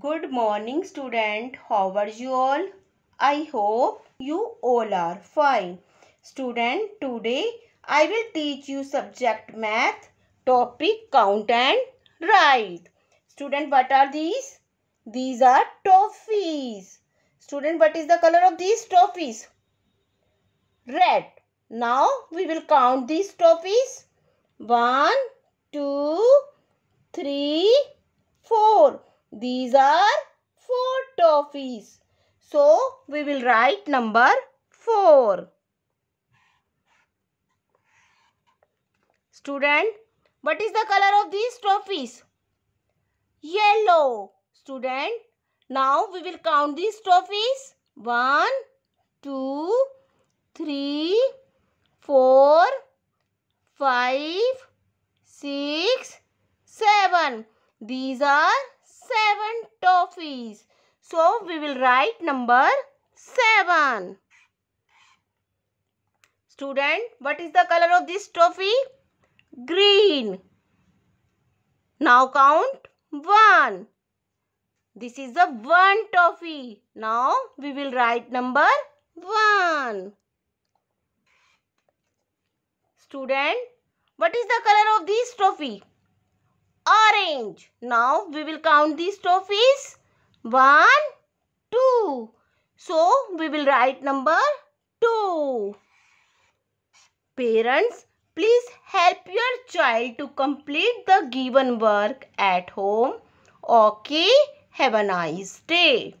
Good morning student. How are you all? I hope you all are fine. Student, today I will teach you subject math, topic count and write. Student, what are these? These are toffees. Student, what is the color of these toffees? Red. Now we will count these toffees. One, two. These are four toffees. So, we will write number 4. Student, what is the color of these trophies? Yellow. Student, now we will count these trophies. One, two, three, four, five, six, seven. These are seven toffees. So we will write number seven. Student, what is the color of this toffee? Green. Now count one. This is the one toffee. Now we will write number one. Student, what is the color of this trophy? orange. Now we will count these trophies. One, two. So we will write number two. Parents, please help your child to complete the given work at home. Okay, have a nice day.